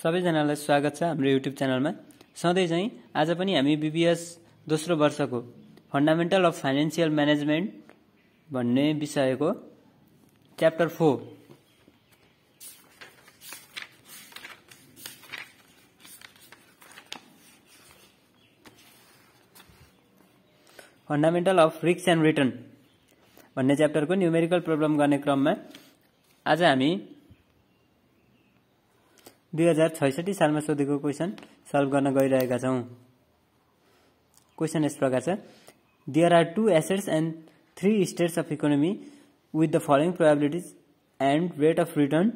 सबैजनालाई स्वागत छ हाम्रो युट्युब च्यानलमा सधैँ चाहिँ आज पनि हामी बिबिएस दोस्रो वर्षको फन्डामेन्टल अफ फाइनेन्सियल म्यानेजमेन्ट भन्ने विषयको च्याप्टर फोर फन्डामेन्टल अफ रिक्स एन्ड रिटर्न भन्ने च्याप्टरको न्युमेरिकल प्रब्लम गर्ने क्रममा आज हामी दुई हजार छैसठी सालमा सोधेको क्वेसन सल्भ गर्न गइरहेका छौँ क्वेसन यस प्रकार छ there are two assets and three states of economy with the following probabilities and rate of return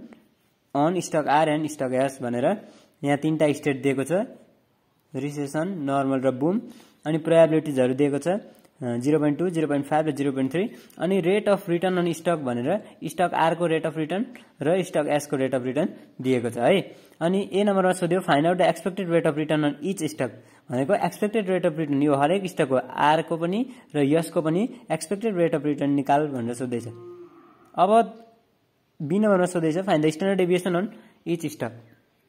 on stock R and stock S भनेर यहाँ तिनवटा स्टेट दिएको छ रिसेसन नर्मल र बुम अनि प्रोबिलिटिजहरू दिएको छ zero point two zero point five र जिरो पोइन्ट थ्री अनि rate of return on stock भनेर स्टक आरको रेट अफ रिटर्न र स्टक एसको रेट अफ रिटर्न दिएको छ है अनि ए नम्बरमा सोध्यो find out the expected rate of return on each stock भनेको एक्सपेक्टेड रेट अफ रिटर्न यो हरेक स्टकको आरको पनि र यसको पनि एक्सपेक्टेड रेट अफ रिटर्न निकाल भनेर सोध्दैछ अब बी नम्बरमा सोध्दैछ find the standard deviation on each stock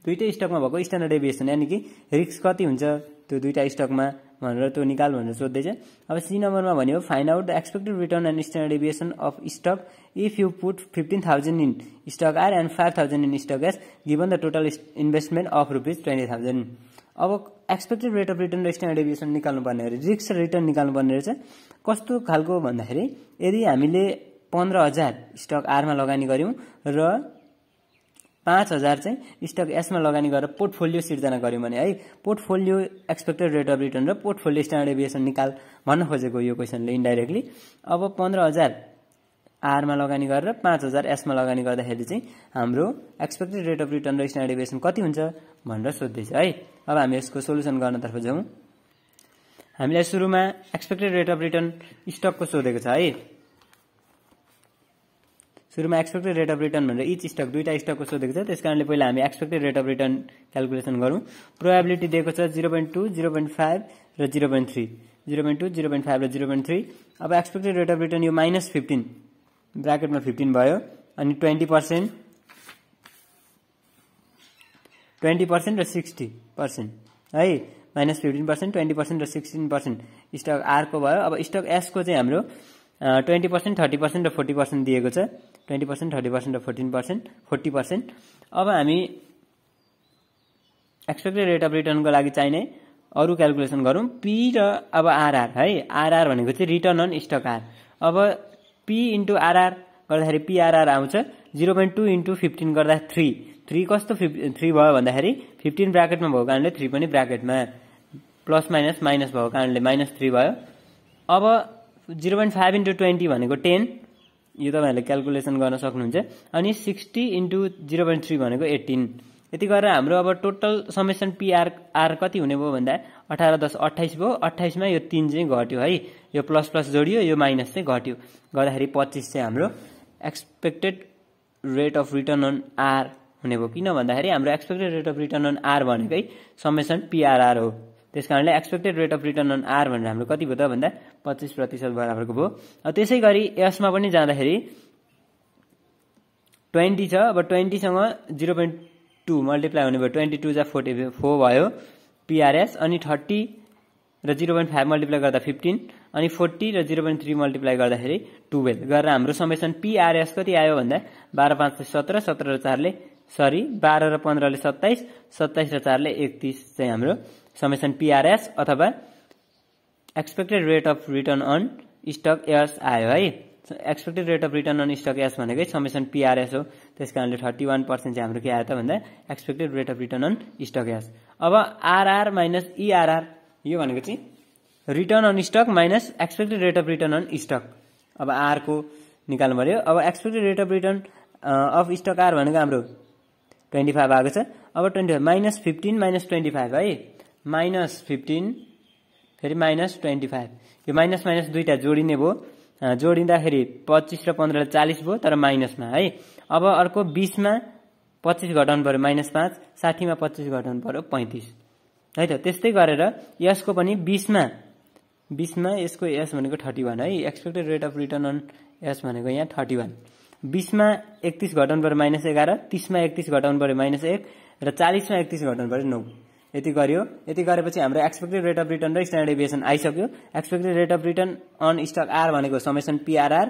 दुइटै स्टकमा भएको स्ट्यान्डर्ड डेभिएसन यानि कि रिक्स कति हुन्छ त्यो दुइटा स्टकमा भनेर त्यो निकाल भनेर सोध्दैछ अब सी नम्बरमा भन्यो find out the expected return and standard deviation of stock if you put fifteen thousand in stock R and five thousand in stock S given the total investment of rupees twenty thousand अब expected rate of return र standard deviation निकाल्नुपर्ने रहेछ रिक्स return निकाल्नुपर्ने रहेछ कस्तो खालको भन्दाखेरि यदि हामीले पन्ध्र हजार स्टक आरमा लगानी गऱ्यौँ र पाँच हजार चाहिँ स्टक एसमा लगानी गरेर पोर्टफोलियो सिर्जना गऱ्यौँ भने है portfolio expected rate of return र पोर्टफोलियो स्ट्यान्डर्ड एभिएसन निकाल भन्न खोजेको यो क्वेसनले इन्डाइरेक्टली अब पन्ध्र हजार आरमा लगानी गरेर पाँच हजार एसमा लगानी गर्दाखेरि चाहिँ हाम्रो एक्सपेक्टेड रेट अफ रिटर्न र स्ट्यान्डर्ड एभिएसन कति हुन्छ भनेर सोध्दैछ है अब हामी यसको सोल्युसन गर्नतर्फ जाउँ हामीलाई सुरुमा एक्सपेक्टेड रेट अफ रिटर्न स्टकको सोधेको छ है सुरुमा एक्सपेक्टेड रेट अफ रिटर्न भनेर इच स्टक दुईवटा स्टकको सोधेको छ त्यस कारणले पहिला हामी expected rate of return calculation गरौँ प्रोभाबिलिटी दिएको छ zero point two zero point five र zero point three zero point two zero point five र जिरो पोइन्ट थ्री अब एक्सपेक्टेड रेट अफ रिटर्न यो माइनस फिफ्टिन ब्राकेटमा फिफ्टिन भयो अनि ट्वेन्टी पर्सेन्ट ट्वेन्टी पर्सेन्ट र सिक्सटी पर्सेन्ट है minus fifteen percent twenty percent र सिक्सटिन पर्सेन्ट स्टक आरको भयो अब स्टक एसको चाहिँ हाम्रो ट्वेन्टी पर्सेन्ट थर्टी पर्सेन्ट र फोर्टी पर्सेन्ट दिएको छ ट्वेन्टी पर्सेन्ट थर्टी पर्सेन्ट र फोर्टिन पर्सेन्ट फोर्टी पर्सेन्ट अब हामी एक्सपेक्टेड रेट अफ रिटर्नको लागि चाहिने अरू क्यालकुलेसन गरौँ पी र अब आरआर है आरआर भनेको चाहिँ रिटर्न अन स्टक आर अब पी इन्टु आरआर गर्दाखेरि पिआरआर आउँछ zero point two into fifteen गर्दा थ्री थ्री कस्तो फिफ थ्री भयो भन्दाखेरि फिफ्टिन ब्राकेटमा भएको कारणले थ्री पनि ब्राकेटमा प्लस माइनस माइनस भएको कारणले माइनस थ्री भयो अब zero point five into twenty भनेको टेन यो तपाईँहरूले क्यालकुलेसन गर्न सक्नुहुन्छ अनि sixty into zero point three भनेको एट्टिन यति गरेर हाम्रो अब टोटल समेसन पिआर आर कति हुने भयो भन्दा अठार दस अट्ठाइस भयो अठाइसमा यो तिन चाहिँ घट्यो है यो प्लस प्लस जोडियो यो माइनस चाहिँ घट्यो गर्दाखेरि पच्चिस चाहिँ हाम्रो expected rate of return on R हुने भयो किन भन्दाखेरि हाम्रो expected rate of return on R भनेकै समेसन पिआरआर हो त्यस कारणले expected rate of return on R भनेर हाम्रो कति भयो त भन्दा पच्चिस प्रतिशत बराबरको भयो त्यसै गरी यसमा पनि जाँदाखेरि ट्वेन्टी छ अब ट्वेन्टीसँग जिरो पोइन्ट टू मल्टिप्लाई हुने भयो ट्वेन्टी टू जा फोर्टी फोर भयो पिआरएस अनि थर्टी र जिरो पोइन्ट फाइभ मल्टिप्लाई गर्दा फिफ्टिन अनि फोर्टी र जिरो पोइन्ट थ्री मल्टिप्लाई गर्दाखेरि टुवेल्भ गरेर हाम्रो समेसन पिआरएस कति आयो भन्दा बाह्र पाँचले सत्र सत्र र चारले सरी बाह्र र पन्ध्रले सत्ताइस सत्ताइस र चारले एकतिस चाहिँ हाम्रो समेसन पिआरएस अथवा expected rate of return on stock S आयो है expected rate of return on stock S भनेकै समेसन पिआरएस हो त्यस कारणले थर्टी वान पर्सेन्ट चाहिँ हाम्रो के आयो त भन्दा expected rate of return on stock S अब आरआर माइनस इआरआर यो भनेको चाहिँ return on stock minus expected rate of return on stock अब आरको निकाल्नु पऱ्यो अब expected rate of return of stock R भनेको हाम्रो ट्वेन्टी फाइभ आएको छ अब twenty five minus fifteen minus twenty five है माइनस फिफ्टिन फेरि माइनस ट्वेन्टी फाइभ यो माइनस माइनस दुईवटा जोडिने भयो जोडिँदाखेरि पच्चिस र पन्ध्रले चालिस भयो तर माइनसमा है अब अर्को बिसमा पच्चिस घटाउनु पऱ्यो माइनस पाँच साठीमा पच्चिस घटाउनु पऱ्यो पैँतिस है त त्यस्तै गरेर यसको पनि बिसमा बिसमा यसको एस भनेको थर्टी वान है expected rate of return on S भनेको यहाँ थर्टी वान बिसमा एकतिस घटाउनु पऱ्यो माइनस एघार तिसमा एकतिस घटाउनु पऱ्यो माइनस एक र चालिसमा एकतिस घटाउनु पऱ्यो नौ यति गर्यो यति गरेपछि हाम्रो एक्सपेक्टेड रेट अफ रिटर्न र स्ट्यान्डर्ड एभिएसन आइसक्यो expected rate of return on stock R भनेको समेसन पिआरआर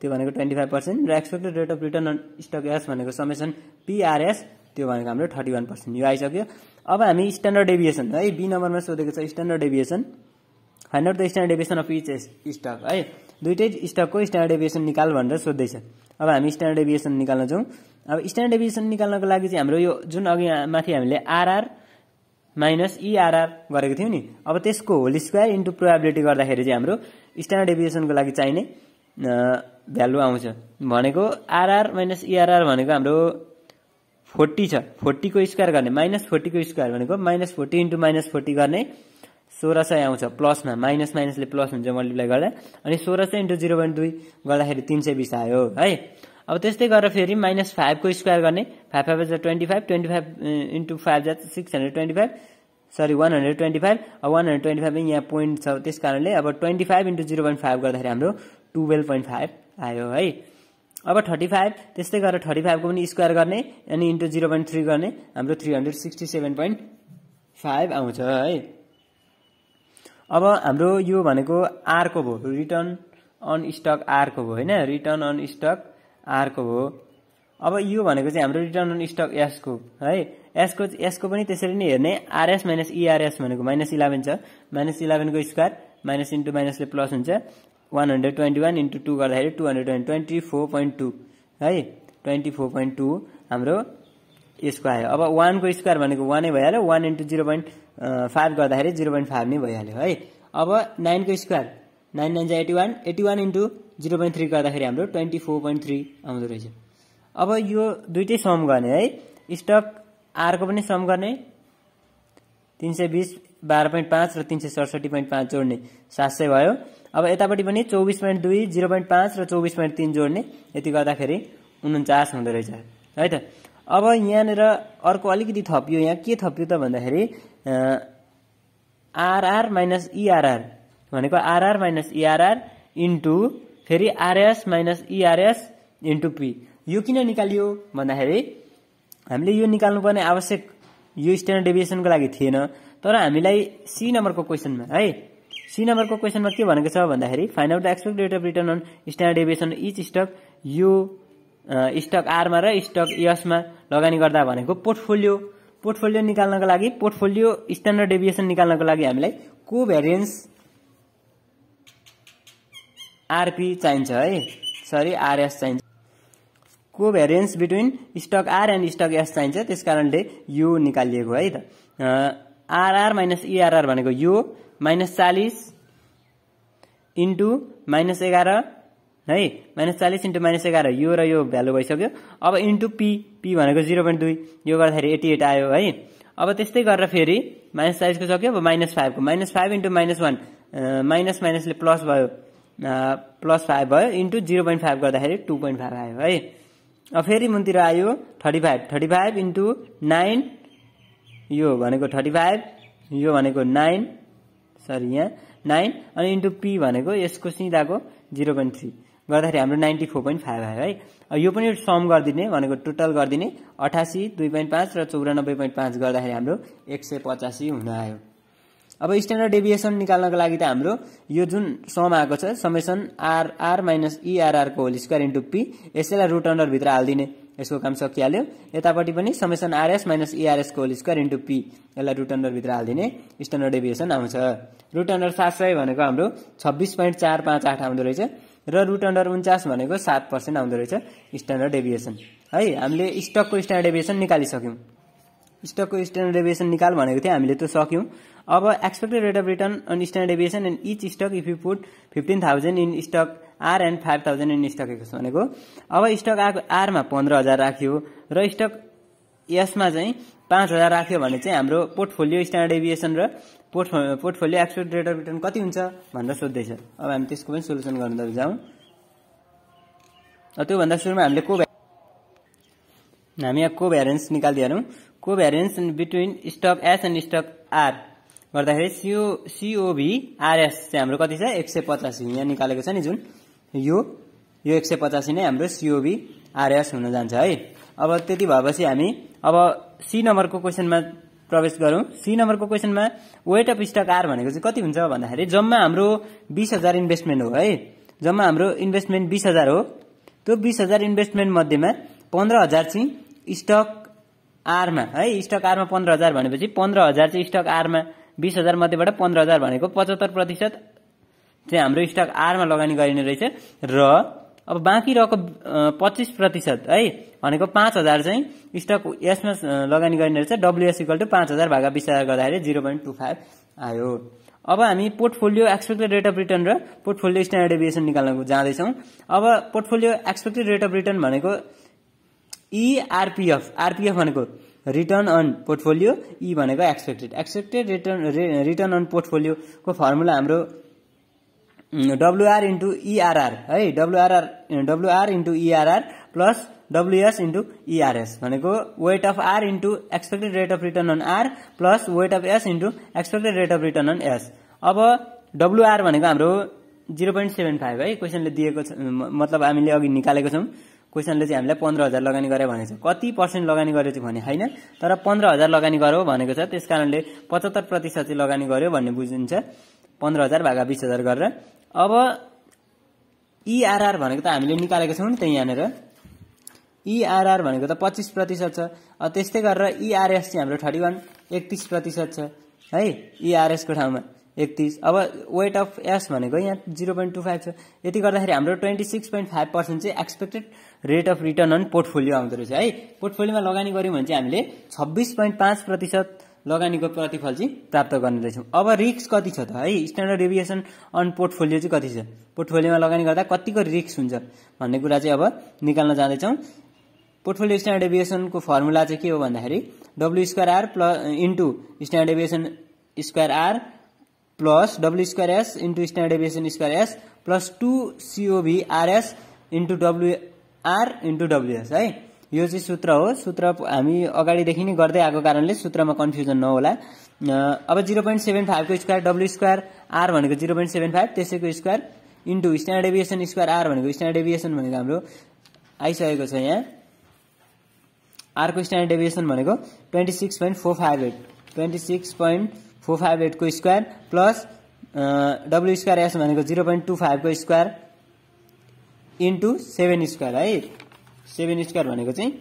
त्यो भनेको ट्वेन्टी फाइभ पर्सेन्ट र expected rate of return on stock S भनेको समेसन पिआरएस त्यो भनेको हाम्रो थर्टी वान पर्सेन्ट यो आइसक्यो अब हामी स्ट्यान्डर्ड एभिएसन है बी नम्बरमा सोधेको छ standard deviation find out the standard deviation of each stock है दुइटै स्टकको स्ट्यान्डर्ड एभिएसन निकाल भनेर सोध्दैछ अब हामी स्ट्यान्डर्ड एभिएसन निकाल्न जाउँ अब स्ट्यान्डर्ड एभिएसन निकाल्नको लागि चाहिँ हाम्रो यो जुन अघि माथि हामीले आरआर माइनस इआरआर गरेको थियौँ नि अब त्यसको होल स्क्वायर इन्टु प्रोभाबिलिटी गर्दाखेरि चाहिँ हाम्रो स्ट्यान्डर्ड डेभिएसनको लागि चाहिने भ्यालु आउँछ भनेको आरआर माइनस इआरआर भनेको हाम्रो फोर्टी छ फोर्टीको स्क्वायर गर्ने माइनस फोर्टीको स्क्वायर भनेको minus forty into minus forty गर्ने सोह्र सय आउँछ प्लसमा माइनस माइनसले प्लस हुन्छ मल्टिप्लाई गर्दा अनि सोह्र सय इन्टु जिरो पोइन्ट दुई गर्दाखेरि तिन सय बिस आयो है अब त्यस्तै गरेर फेरि माइनस फाइभको स्क्वायर गर्ने फाइभ फाइभ हजार twenty five twenty five into five जा six hundred twenty five sorry one hundred twenty five अब वान हन्ड्रेड ट्वेन्टी फाइभ यहाँ पोइन्ट छ त्यस कारणले अब twenty five into zero point five गर्दाखेरि हाम्रो टुवेल्भ पोइन्ट फाइभ आयो है अब थर्टी फाइभ त्यस्तै गरेर थर्टी फाइभको पनि स्क्वायर गर्ने अनि इन्टु जिरो पोइन्ट थ्री गर्ने हाम्रो three hundred sixty seven point five आउँछ है अब हाम्रो यो भनेको आरको भयो रिटर्न अन स्टक आरको भयो होइन रिटर्न अन स्टक आरको हो अब यो भनेको चाहिँ हाम्रो रिटर्न अन स्टक एसको है एसको एसको पनि त्यसरी नै हेर्ने आरएस माइनस इआरएस भनेको माइनस इलेभेन छ माइनस इलेभेनको स्क्वायर माइनस इन्टु माइनसले प्लस हुन्छ one hundred twenty one into two गर्दाखेरि two hundred twenty twenty four point two है ट्वेन्टी फोर पोइन्ट टू हाम्रो यसको आयो अब वानको स्क्वायर भनेको वानै भइहाल्यो one into zero point five गर्दाखेरि जिरो पोइन्ट फाइभ नै भइहाल्यो है अब नाइनको स्क्वायर नाइन नाइन जा eighty one eighty one into zero point three गर्दाखेरि हाम्रो ट्वेन्टी फोर पोइन्ट थ्री आउँदो रहेछ अब यो दुइटै सम गर्ने है स्टक आरको पनि सम गर्ने तिन सय बिस बाह्र पोइन्ट पाँच र तिन सय सडसठी पोइन्ट पाँच जोड्ने सात सय भयो अब यतापट्टि पनि चौबिस पोइन्ट दुई जिरो पोइन्ट पाँच र चौबिस पोइन्ट तिन जोड्ने यति गर्दाखेरि उन्चास हुँदो रहेछ है त अब यहाँनिर अर्को अलिकति थपियो यहाँ के थपियो त भन्दाखेरि आरआर माइनस इआरआर भनेको आरआर माइनस इआरआर इन्टु फेरि RS minus ERS into P यो किन निकालियो भन्दाखेरि हामीले यो निकाल्नुपर्ने आवश्यक यो स्ट्यान्डर्ड डेभिएसनको लागि थिएन तर हामीलाई सी नम्बरको क्वेसनमा है सी नम्बरको क्वेसनमा के भनेको छ भन्दाखेरि find out the expect rate of return on standard deviation each stock यो स्टक आरमा र स्टक यसमा लगानी गर्दा भनेको पोर्टफोलियो पोर्टफोलियो निकाल्नको लागि पोर्टफोलियो स्ट्यान्डर्ड डेभिएसन निकाल्नको लागि हामीलाई को भेरिएन्स आरपी चाहिन्छ है सरी आरएस चाहिन्छ को variance between stock R and stock S चाहिन्छ त्यस कारणले यो निकालिएको है त आरआर माइनस इआरआर भनेको यो माइनस चालिस इन्टु माइनस एघार है माइनस चालिस इन्टु माइनस एघार यो र यो भ्यालु भइसक्यो अब इन्टु पी पी भनेको जिरो पोइन्ट दुई यो गर्दाखेरि एटी एट आयो है अब त्यस्तै गरेर फेरि माइनस चालिसको सक्यो अब माइनस फाइभको minus five into minus one minus माइनसले प्लस भयो प्लस फाइभ भयो इन्टु जिरो पोइन्ट फाइभ गर्दाखेरि टु पोइन्ट फाइभ आयो है अब फेरि मुनतिर आयो thirty five thirty five into nine यो भनेको थर्टी फाइभ यो भनेको नाइन सरी यहाँ नाइन अनि इन्टु पी भनेको यसको सिधाको जिरो पोइन्ट थ्री गर्दाखेरि हाम्रो नाइन्टी फोर पोइन्ट फाइभ आयो है यो पनि सम गरिदिने भनेको टोटल गरिदिने अठासी दुई पोइन्ट पाँच र चौरानब्बे पोइन्ट पाँच गर्दाखेरि हाम्रो एक सय पचासी हुन आयो अब स्ट्यान्डर्ड डेभिएसन निकाल्नको लागि त हाम्रो यो जुन सम आएको छ समेसन आरआर माइनस इआरआरको होल स्क्वायर इन्टु पी यसैलाई रुट अन्डरभित्र हालिदिने यसको काम सकिहाल्यो यतापट्टि पनि समेसन आरएस माइनस इआरएसको होल स्क्वायर इन्टु पी यसलाई रुट अन्डरभित्र हालिदिने स्ट्यान्डर्ड डेभिएसन आउँछ रुट अन्डर सात सय भनेको हाम्रो छब्बिस पोइन्ट चार पाँच आठ आउँदो रहेछ र रुट अन्डर उन्चास भनेको सात पर्सेन्ट आउँदो रहेछ स्ट्यान्डर्ड डेभिएसन है हामीले स्टकको स्ट्यान्डर्ड डेभिएसन निकालिसक्यौँ स्टकको स्ट्यान्डर्ड डेभिएसन निकाल भनेको थियो हामीले त्यो सक्यौँ अब expected rate of return on standard deviation and each stock if you put fifteen thousand in stock R and five thousand in stock X भनेको अब स्टक आएको आरमा पन्ध्र हजार राख्यो र स्टक यसमा चाहिँ पाँच हजार राख्यो भने चाहिँ हाम्रो पोर्टफोलियो स्ट्यान्डर्ड एभिएसन र पोर्टफो portfolio expected rate of return कति हुन्छ भनेर सोध्दैछ अब हामी त्यसको पनि सोल्युसन गर्नु त जाउँ त्योभन्दा सुरुमा हामीले को हामी यहाँ को भ्यारेन्स निकालिदिइहालौँ को variance between stock S and stock R गर्दाखेरि सिओ सिओभी आरएस चाहिँ हाम्रो कति छ एक सय पचासी यहाँ निकालेको छ नि जुन यो यो एक सय पचासी नै हाम्रो सिओभी आरएस हुन जान्छ है अब त्यति भएपछि हामी अब सी नम्बरको क्वेसनमा प्रवेश गरौँ सी नम्बरको क्वेसनमा वेट अफ स्टक आर भनेको चाहिँ कति हुन्छ भन्दाखेरि जम्मा हाम्रो बिस हजार इन्भेस्टमेन्ट हो है जम्मा हाम्रो इन्भेस्टमेन्ट बिस हजार हो त्यो बिस हजार इन्भेस्टमेन्ट मध्येमा पन्ध्र हजार चाहिँ स्टक आरमा है स्टक आरमा पन्ध्र हजार भनेपछि पन्ध्र हजार चाहिँ स्टक आरमा बिस हजार मध्येबाट पन्ध्र हजार भनेको पचहत्तर प्रतिशत चाहिँ हाम्रो स्टक आरमा लगानी गरिने रहेछ र अब बाँकी रहेको पच्चिस प्रतिशत है भनेको पाँच हजार चाहिँ स्टक यसमा लगानी गरिने रहेछ डब्लुएस इक्वल टु पाँच हजार भागा बिस हजार गर्दाखेरि जिरो पोइन्ट टू फाइभ आयो अब हामी portfolio expected rate of return र पोर्टफोलियो स्ट्यान्डर्ड एभिएसन निकाल्न जाँदैछौँ अब portfolio expected rate of return भनेको इआरपिएफ e आरपिएफ भनेको रिटर्न अन पोर्टफोलियो ई भनेको expected expected return return on पोर्टफोलियोको फर्मुला हाम्रो डब्लुआर इन्टु इआरआर है WRR WR into ERR plus WS into ERS भनेको weight of R into expected rate of return on R plus weight of S into expected rate of return on S अब WR भनेको हाम्रो zero point seven five है क्वेसनले दिएको छ मतलब हामीले अघि निकालेको छौँ क्वेसनले चाहिँ हामीलाई पन्ध्र हजार लगानी गरे भनेको छ कति पर्सेन्ट लगानी गर्यो चाहिँ भने होइन तर पन्ध्र हजार लगानी गरौँ भनेको छ त्यस कारणले पचहत्तर प्रतिशत चाहिँ लगानी गर्यो भन्ने बुझिन्छ पन्ध्र हजार भागा बिस हजार गरेर अब इआरआर e भनेको त हामीले निकालेको छौँ नि त यहाँनिर इआरआर e भनेको त पच्चिस प्रतिशत छ त्यस्तै गरेर इआरएस e चाहिँ हाम्रो थर्टी वान एकतिस प्रतिशत छ है इआरएसको ठाउँमा एकतिस अब वेट अफ एस भनेको यहाँ जिरो पोइन्ट टू फाइभ छ यति गर्दाखेरि हाम्रो twenty six point five percent चाहिँ expected rate of return on portfolio आउँदो रहेछ है पोर्टफोलियोमा लगानी गऱ्यौँ भने चाहिँ हामीले छब्बिस पोइन्ट पाँच प्रतिशत लगानीको प्रतिफल चाहिँ प्राप्त गर्ने रहेछौँ अब रिक्स कति छ त है स्ट्यान्डर्ड डेभिएसन अन पोर्टफोलियो चाहिँ कति छ पोर्टफोलियोमा लगानी गर्दा कतिको रिस्क हुन्छ भन्ने कुरा चाहिँ अब निकाल्न जाँदैछौँ पोर्टफोलियो स्ट्यान्डर्ड डेभिएसनको फर्मुला चाहिँ के हो भन्दाखेरि W square R plus into standard deviation square R plus W square S into standard deviation square S plus two COV RS into WR into WS है यो चाहिँ सूत्र हो सूत्र हामी अगाडिदेखि नै गर्दै आएको कारणले सूत्रमा कन्फ्युजन नहोला अब जिरो पोइन्ट सेभेन फाइभको स्क्वायर डब्लु स्क्वायर आर भनेको जिरो पोइन्ट सेभेन फाइभ त्यसैको square into standard deviation square R भनेको स्ट्यान्डर्ड एभिएसन भनेको हाम्रो आइसकेको छ यहाँ आरको स्ट्यान्डर्ड एभिएसन भनेको twenty six point four five eight twenty six point four five एटको square plus W square S भनेको जिरो पोइन्ट टू फाइभको स्क्वायर इन्टु सेभेन स्क्वायर है सेभेन स्क्वायर भनेको चाहिँ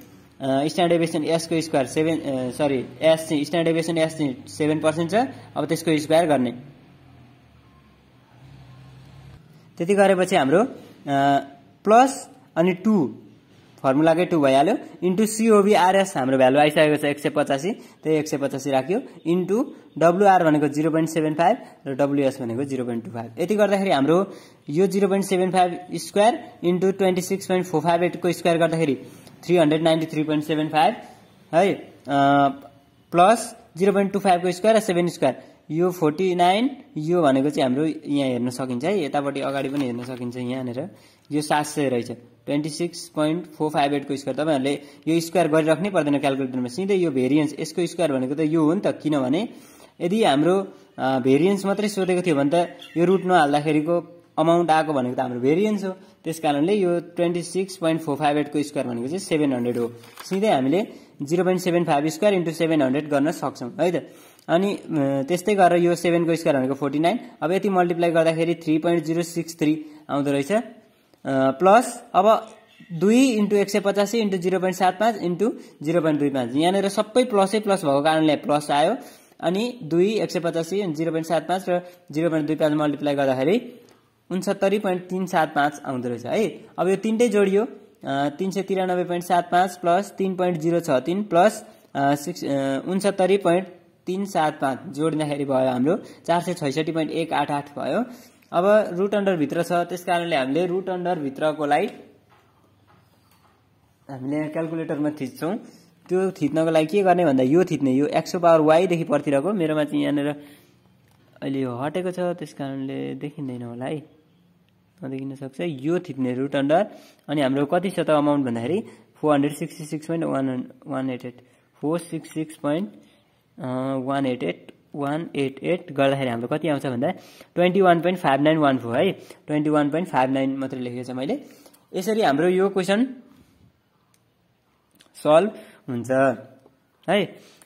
standard deviation एसको square seven sorry S चाहिँ standard deviation S चाहिँ seven percent छ अब त्यसको स्क्वायर गर्ने त्यति गरेपछि हाम्रो प्लस अनि टू फर्मुलाकै टू भइहाल्यो इन्टु सिओबिआरएस हाम्रो भ्यालु आइसकेको छ एक सय पचासी त्यही एक सय पचासी राख्यो इन्टु डब्लुआर भनेको जिरो पोइन्ट सेभेन फाइभ र डब्लुएस भनेको जिरो पोइन्ट टू फाइभ यति गर्दाखेरि हाम्रो यो zero point seven five square into twenty six point four five एटको स्क्वायर गर्दाखेरि three hundred ninety three point seven five है प्लस जिरो पोइन्ट टू फाइभको स्क्वायर र सेभेन स्क्वायर यो फोर्टी नाइन यो भनेको चाहिँ हाम्रो यहाँ हेर्न सकिन्छ है यतापट्टि अगाडि पनि हेर्न सकिन्छ यहाँनिर यो सात सय रहेछ twenty six point four five एटको स्क्वायर तपाईँहरूले यो स्क्वायर गरिराख्नै पर्दैन क्यालकुलेटरमा सिधै यो भेरिएन्स यसको स्क्वायर भनेको त यो हो नि त किनभने यदि हाम्रो भेरिएन्स मात्रै सोधेको थियो भने त यो रुट नहाल्दाखेरिको अमाउन्ट आएको भनेको त हाम्रो भेरियन्स हो त्यस कारणले यो twenty six point four five एटको स्क्वायर भनेको चाहिँ सेभेन हन्ड्रेड हो सिधै हामीले zero point seven five square into seven hundred गर्न सक्छौँ है त अनि त्यस्तै गरेर यो सेभेनको स्क्वायर भनेको फोर्टी नाइन अब यति मल्टिप्लाई गर्दाखेरि three point zero six three आउँदो रहेछ प्लस अब दुई इन्टु एक सय पचासी इन्टु जिरो पोइन्ट सात पाँच इन्टु जिरो पोइन्ट दुई पाँच यहाँनिर सबै प्लसै प्लस भएको कारणले प्लस आयो अनि दुई एक सय पचासी जिरो पोइन्ट सात पाँच र जिरो पोइन्ट दुई पाँच मल्टिप्लाई गर्दाखेरि उन्सत्तरी पोइन्ट तिन सात पाँच आउँदो रहेछ है अब यो तिनटै जोडियो तिन सय तिरानब्बे पोइन्ट सात पाँच प्लस तिन पोइन्ट जिरो छ तिन प्लस सिक्स उन्सत्तरी पोइन्ट तिन सात पाँच जोड्दाखेरि भयो हाम्रो चार सय छैसठी पोइन्ट एक आठ आठ भयो अब रुट अन्डरभित्र छ त्यस कारणले हामीले रुट अन्डरभित्रकोलाई हामीले यहाँ क्यालकुलेटरमा थिच्छौँ त्यो थिच्नको लागि के गर्ने भन्दा यो थिच्ने यो एक्सो पावर वाइदेखि पर्तिरहेको मेरोमा चाहिँ यहाँनिर अहिले यो हटेको छ त्यस कारणले देखिँदैन होला है नदेखिन सक्छ यो थिच्ने रुट अन्डर अनि हाम्रो कति छ त अमाउन्ट भन्दाखेरि four hundred sixty six point one one eight eight four six six point one eight eight one eight eight गर्दाखेरि हाम्रो कति आउँछ भन्दा twenty one point five nine one four है twenty one point five nine मात्रै लेखेको छ मैले यसरी हाम्रो यो क्वेसन सल्भ हुन्छ है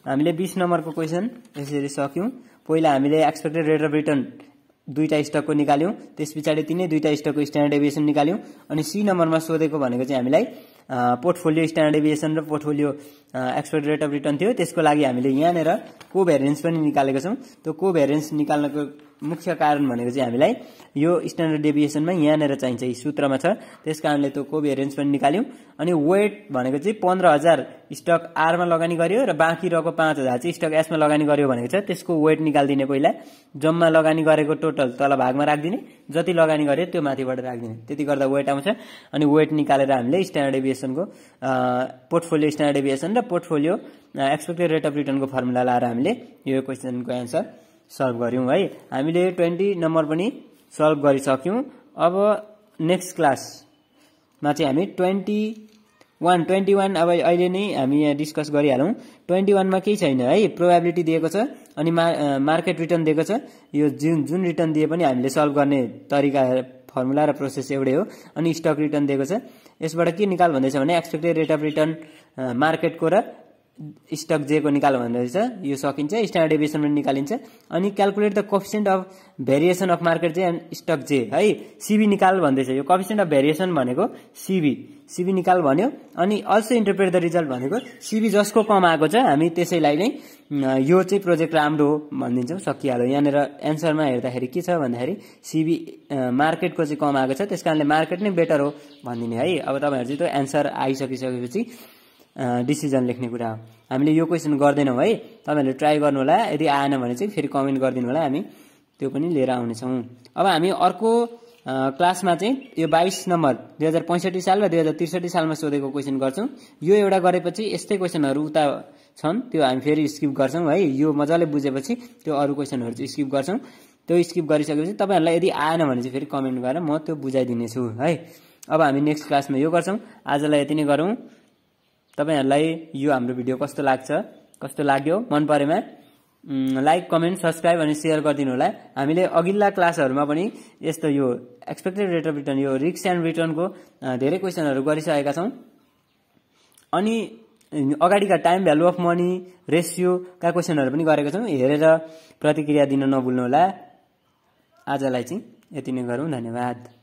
हामीले बिस नम्बरको क्वेसन यसरी सक्यौँ पहिला हामीले एक्सपेक्टेड रेट अफ रिटर्न दुईवटा स्टकको निकाल्यौँ त्यस पछाडि तिनै दुईवटा स्टकको स्ट्यान्डर्ड एभिएसन निकाल्यौँ अनि सी नम्बरमा सोधेको भनेको चाहिँ हामीलाई पोर्टफोलियो स्ट्यान्डर्ड एभिएसन र portfolio export rate of return थियो त्यसको लागि हामीले यहाँनिर को भेरिएन्स पनि निकालेको छौँ त्यो को भेरिएन्स निकाल्नको मुख्य कारण भनेको चाहिँ हामीलाई यो स्ट्यान्डर्ड डेभिएसनमा यहाँनिर चाहिन्छ यी सूत्रमा छ त्यस कारणले त्यो कोभेरियन्स पनि निकाल्यौँ अनि वेट भनेको चाहिँ पन्ध्र हजार स्टक आरमा लगानी गर्यो र बाँकी रहेको पाँच हजार चाहिँ स्टक एसमा लगानी गर्यो भनेको छ त्यसको वेट निकालिदिने पहिला जम्मा लगानी गरेको टोटल तल भागमा राखिदिने जति लगानी गर्यो त्यो माथिबाट राखिदिने त्यति गर्दा वेट आउँछ अनि वेट निकालेर हामीले स्ट्यान्डर्ड एभिएसनको पोर्टफोलियो स्ट्यान्डर्ड एभिएसन र पोर्टफोलियो एक्सपेक्टेड रेट अफ रिटर्नको फर्मुला लाएर हामीले यो क्वेसनको एन्सर सल्भ गऱ्यौँ है हामीले ट्वेन्टी नम्बर पनि सल्भ गरिसक्यौँ अब नेक्स्ट क्लासमा चाहिँ हामी ट्वेन्टी वान ट्वेन्टी वान अब अहिले नै हामी यहाँ डिस्कस गरिहालौँ ट्वेन्टी वानमा केही छैन है प्रोभाबिलिटी दिएको छ अनि मा मार्केट रिटर्न दिएको छ यो जुन जुन रिटर्न दिए पनि हामीले सल्भ गर्ने तरिका फर्मुला र प्रोसेस एउटै हो अनि स्टक रिटर्न दिएको छ यसबाट के निकाल भन्दैछ भने एक्सपेक्टेड रेट अफ रिटर्न मार्केटको र स्टक जेको निकाल भन्दैछ यो सकिन्छ स्ट्यान्डर्ड डेभिएसन पनि निकालिन्छ अनि calculate the coefficient of variation of market J and stock J है सिबी निकाल भन्दैछ यो कफिसेन्ट अफ भेरिएसन भनेको सिबी सिबी निकाल भन्यो अनि अल्सो इन्टरप्रेट द रिजल्ट भनेको सिबी जसको कम आएको छ हामी त्यसैलाई नै यो चाहिँ प्रोजेक्ट राम्रो हो भनिदिन्छौँ सकिहाल्यो यहाँनिर एन्सरमा हेर्दाखेरि के छ भन्दाखेरि सिबी मार्केटको चाहिँ कम आएको छ त्यस कारणले मार्केट नै बेटर हो भनिदिने है अब तपाईँहरू चाहिँ त्यो एन्सर आइसकिसकेपछि डिसिजन लेख्ने कुरा हो हामीले यो क्वेसन गर्दैनौँ है तपाईँहरूले ट्राई होला यदि आएन भने चाहिँ फेरि कमेन्ट गरिदिनु होला हामी त्यो पनि लिएर आउनेछौँ अब हामी अर्को क्लासमा चाहिँ यो बाइस नम्बर दुई हजार पैँसठी साल र दुई हजार त्रिसठी सालमा सोधेको क्वेसन गर्छौँ यो एउटा गरेपछि यस्तै क्वेसनहरू उता छन् त्यो हामी फेरि स्किप गर्छौँ है यो मजाले बुझेपछि त्यो अरू क्वेसनहरू चाहिँ स्किप गर्छौँ त्यो स्किप गरिसकेपछि तपाईँहरूलाई यदि आएन भने चाहिँ फेरि कमेन्ट गरेर म त्यो बुझाइदिनेछु है अब हामी नेक्स्ट क्लासमा यो गर्छौँ आजलाई यति नै गरौँ तपाईँहरूलाई यो हाम्रो भिडियो कस्तो लाग्छ कस्तो लाग्यो मन परेमा लाइक कमेन्ट सब्सक्राइब अनि सेयर गरिदिनु होला हामीले अघिल्ला क्लासहरूमा पनि यस्तो यो एक्सपेक्टेड रेट अफ रिटर्न यो रिक्स एन्ड रिटर्नको धेरै क्वेसनहरू गरिसकेका छौँ अनि अगाडिका टाइम भ्यालु अफ मनी रेसियोका क्वेसनहरू पनि गरेका छौँ हेरेर प्रतिक्रिया दिन नभुल्नुहोला आजलाई चाहिँ यति नै गरौँ धन्यवाद